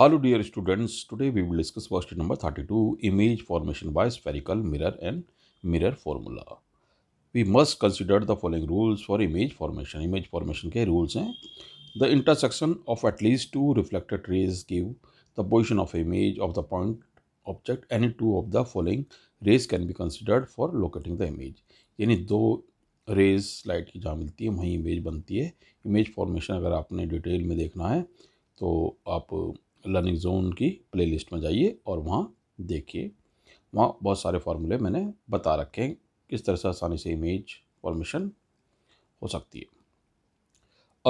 Hello dear students today we will discuss first number thirty two image formation by spherical mirror and mirror formula we must consider the following rules for image formation image formation के rules हैं the intersection of at least two reflected rays give the position of image of the point object any two of the following rays can be considered for locating the image यानी दो raise light की जहाँ मिलती है वहीं image बनती है image formation अगर आपने डिटेल में देखना है तो आप लर्निंग जोन की प्लेलिस्ट में जाइए और वहाँ देखिए वहाँ बहुत सारे फार्मूले मैंने बता रखे हैं किस तरह से आसानी से इमेज फॉर्मेशन हो सकती है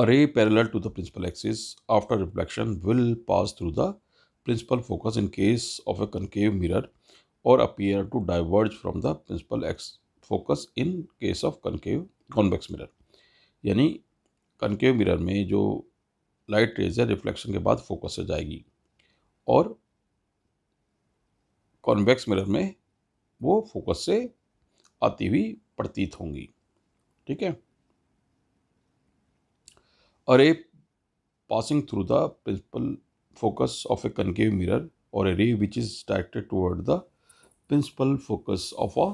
a ray parallel to the principal axis after reflection will pass through the principal focus in case of a concave mirror or appear to diverge from the principal एक्स focus in case of concave convex mirror यानी concave mirror में जो light razor reflection के बाद focus हो जाएगी और convex mirror में वो फोकस से आती हुई प्रतीत होंगी ठीक है a ray passing through the principal focus of a concave mirror or a ray which is directed toward the principal focus of a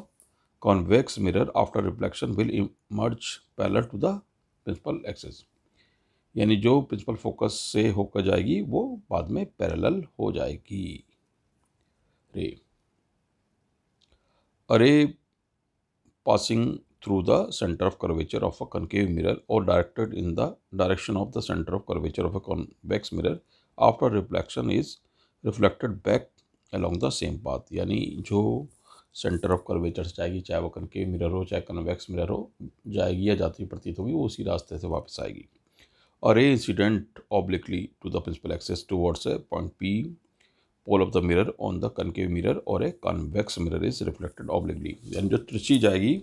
convex mirror after reflection will emerge parallel to the principal axis यानी जो principal focus से होकर जाएगी वो बाद में parallel हो जाएगी ray a ray passing through the centre of curvature of a concave mirror or directed in the direction of the centre of curvature of a convex mirror after reflection is reflected back along the same path यानी जो centre of curvature जाएगी चाहे वो concave mirror हो चाहे convex mirror हो जाएगी या जाती प्रतीत होगी वो उसी रास्ते से वापस आएगी array incident obliquely to the principal axis towards a point P. Pole of the mirror on the concave mirror or a convex mirror is reflected obliquely. यानी जो तिरछी जाएगी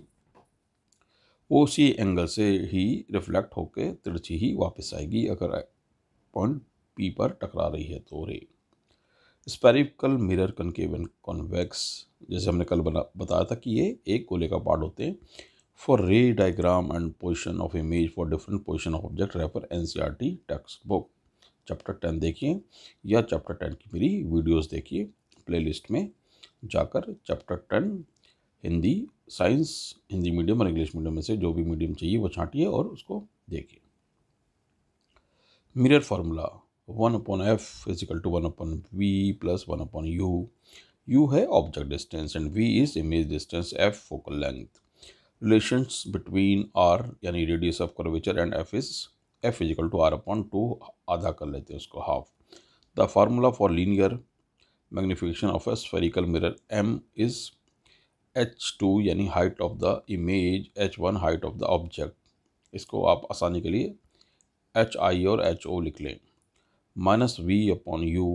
वो angle se hi reflect reflect होके तिरछी ही वापस आएगी अगर पॉइंट पी पर टकरा रही है तो ray spherical mirror concave and convex जैसे हमने कल बना बताया था कि ये एक गोले का पार्ट होते हैं for ray diagram and position of image for different position of object refer ncrt text book chapter ten देखिए या चैप्टर टेन की मेरी वीडियोज़ देखिए लिस्ट में जाकर chapter ten Hindi science Hindi medium और इंग्लिश मीडियम में से जो भी मीडियम चाहिए वो छांटिए और उसको देखिए mirror formula one upon F is equal to one upon V plus one upon U U है object distance and V is image distance F focal length relations between r यानी radius of curvature and f is f is equal to R upon two आधा कर लेते हैं उसको half the formula for linear magnification of a spherical mirror m is h2 यानी height of the image h1 height of the object इसको आप आसानी के लिए एच आई और एच ओ लिख लें minus V upon U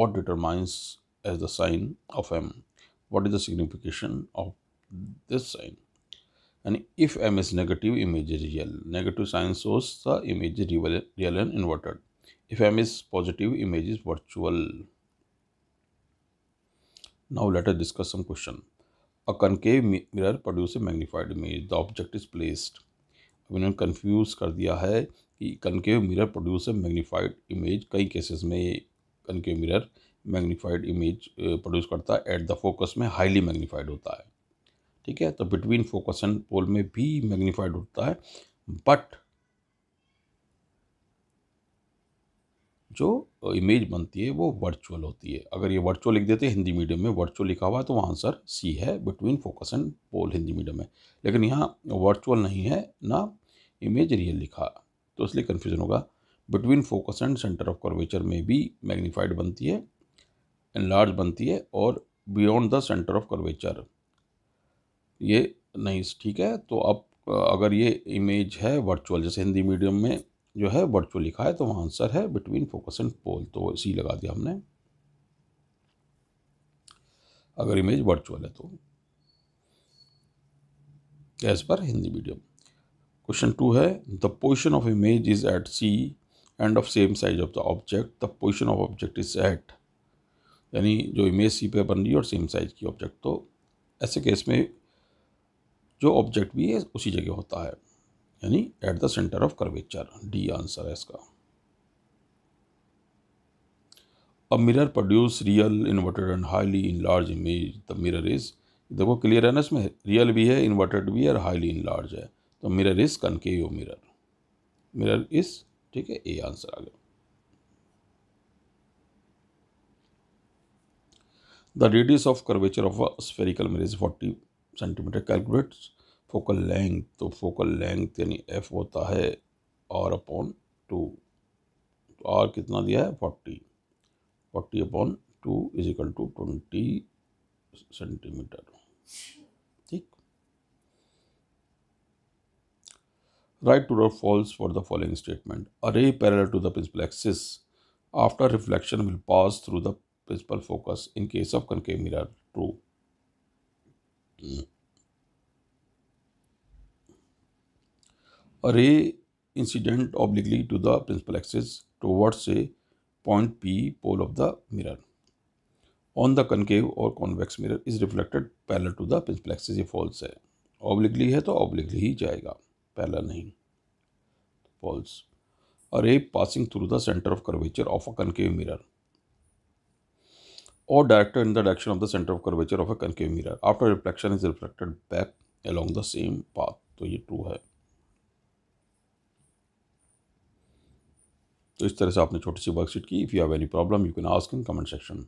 what determines as the sign of M what is the signification of this sign and if m is negative image is real negative sign shows the image real, real and inverted if m is positive image is virtual now let us discuss some question a concave mirror produces magnified image the object is placed अब इन्होंने confuse कर दिया है कि concave mirror produce magnified image कई cases में concave mirror magnified image produce करता है एट द फोकस में हाईली मैग्नीफाइड होता है ठीक है तो बिटवीन फोकस एंड पोल में भी मैग्नीफाइड होता है बट जो इमेज बनती है वो वर्चुअल होती है अगर ये वर्चुअल लिख देते हिंदी मीडियम में वर्चुअल लिखा हुआ है तो वह आंसर सी है between focus and pole Hindi medium में लेकिन यहाँ वर्चुअल नहीं है ना इमेज रियल लिखा तो इसलिए कन्फ्यूज़न होगा between focus and centre of curvature में भी मैग्नीफाइड बनती है एनलार्ज बनती है और beyond the centre of curvature ये नहीं ठीक है तो अब अगर ये इमेज है वर्चुअल जैसे हिंदी मीडियम में जो है वर्चुअल लिखा है तो वहाँ आंसर है बिटवीन फोकस एंड पोल तो सी लगा दिया हमने अगर इमेज वर्चुअल है तो as per Hindi medium question two है the position of image is at C and of same size of the object the position of object is at यानी जो इमेज सी पे बन रही है और सेम साइज की ऑब्जेक्ट तो ऐसे केस में जो ऑब्जेक्ट भी है उसी जगह होता है यानी at the centre of curvature D answer है इसका a mirror produce real inverted and highly enlarged image the mirror is देखो क्लियर है ना इसमें रियल भी है इन्वर्टेड भी है और हाईली इन लार्ज है तो mirror is U mirror mirror is ठीक है ए आंसर आ गया the radius of curvature of a spherical mirror is forty centimetre calculates focal length तो फोकल लेंथ यानी एफ होता है आर अपॉन टू तो आर कितना दिया है forty forty upon two is equal to twenty centimetre ठीक write two dot false for the following statement a ray parallel to the principal axis after reflection will pass through the principal focus in case of concave mirror true a ray incident obliquely to the principal axis towards a point P pole of the mirror on the concave or convex mirror is reflected parallel to the principal axis ये false है obliquely है तो obliquely ही जाएगा parallel नहीं false a ray passing through the center of curvature of a concave mirror or directed in the direction of the center of curvature of a concave mirror. After reflection is reflected back along the same path. तो ye true hai तो इस तरह से आपने छोटी सी worksheet की if you have any problem you can ask in comment section